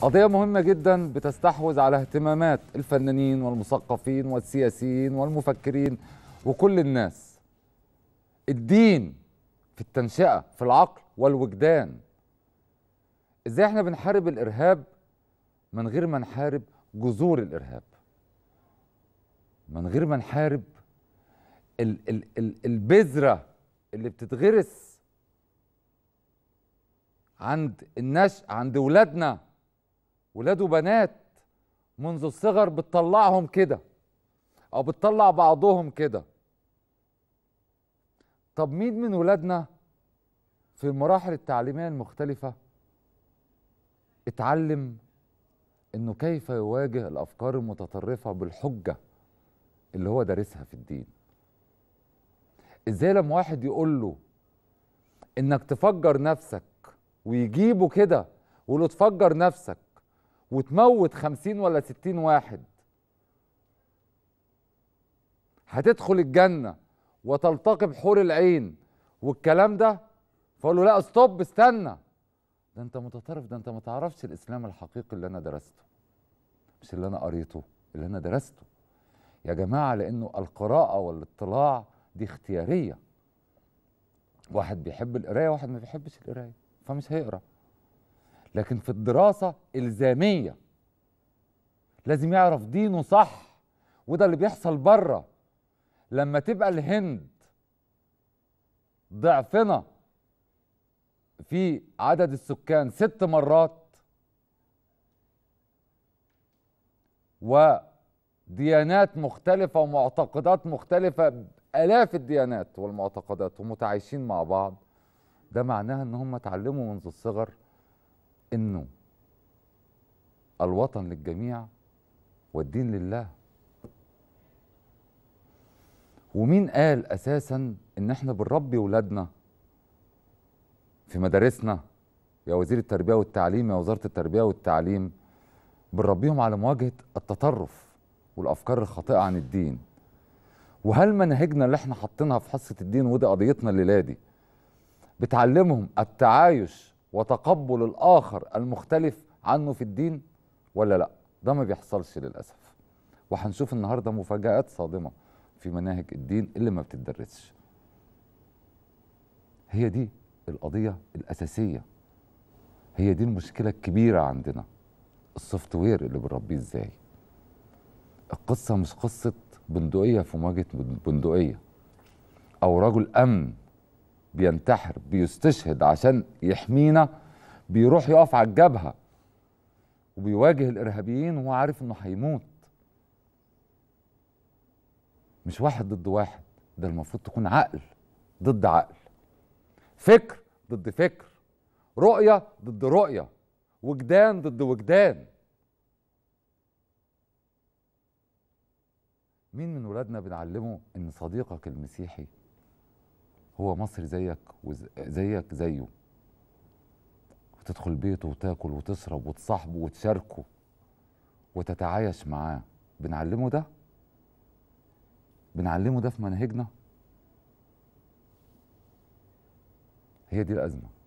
قضية مهمة جدا بتستحوذ على اهتمامات الفنانين والمثقفين والسياسيين والمفكرين وكل الناس. الدين في التنشئة في العقل والوجدان. ازاي احنا بنحارب الارهاب من غير ما نحارب جذور الارهاب. من غير ما نحارب ال ال ال البذرة اللي بتتغرس عند النشأ عند ولادنا ولاد وبنات منذ الصغر بتطلعهم كده او بتطلع بعضهم كده طب مين من ولادنا في المراحل التعليميه المختلفه اتعلم انه كيف يواجه الافكار المتطرفه بالحجه اللي هو دارسها في الدين ازاي لما واحد يقول له انك تفجر نفسك ويجيبه كده ولو تفجر نفسك وتموت خمسين ولا ستين واحد هتدخل الجنة وتلتقي بحور العين والكلام ده فأقول له لا استوب استنى ده انت متطرف ده انت ما تعرفش الاسلام الحقيقي اللي انا درسته مش اللي انا قريته اللي انا درسته يا جماعة لانه القراءة والاطلاع دي اختيارية واحد بيحب القراية واحد ما بيحبش القراية فمش هيقرأ لكن في الدراسة إلزامية لازم يعرف دينه صح وده اللي بيحصل بره لما تبقى الهند ضعفنا في عدد السكان ست مرات وديانات مختلفة ومعتقدات مختلفة آلاف الديانات والمعتقدات ومتعايشين مع بعض ده معناها ان هم اتعلموا منذ الصغر انه الوطن للجميع والدين لله ومين قال اساسا ان احنا بنربي ولادنا في مدارسنا يا وزير التربيه والتعليم يا وزاره التربيه والتعليم بنربيهم على مواجهه التطرف والافكار الخاطئه عن الدين وهل مناهجنا اللي احنا حاطينها في حصه الدين ودي قضيتنا الليله دي بتعلمهم التعايش وتقبل الآخر المختلف عنه في الدين ولا لأ ده ما بيحصلش للأسف وهنشوف النهاردة مفاجآت صادمة في مناهج الدين اللي ما بتدرسش هي دي القضية الأساسية هي دي المشكلة الكبيرة عندنا السوفت وير اللي بنربيه ازاي القصة مش قصة بندقية في مواجهة بندقية أو رجل أمن بينتحر بيستشهد عشان يحمينا بيروح يقف على الجبهه وبيواجه الارهابيين وهو عارف انه هيموت مش واحد ضد واحد ده المفروض تكون عقل ضد عقل فكر ضد فكر رؤيه ضد رؤيه وجدان ضد وجدان مين من ولادنا بنعلمه ان صديقك المسيحي هو مصري زيك وزيك زيه وتدخل بيته وتاكل وتشرب وتصاحبه وتشاركه وتتعايش معاه بنعلمه ده بنعلمه ده في مناهجنا هي دي الازمه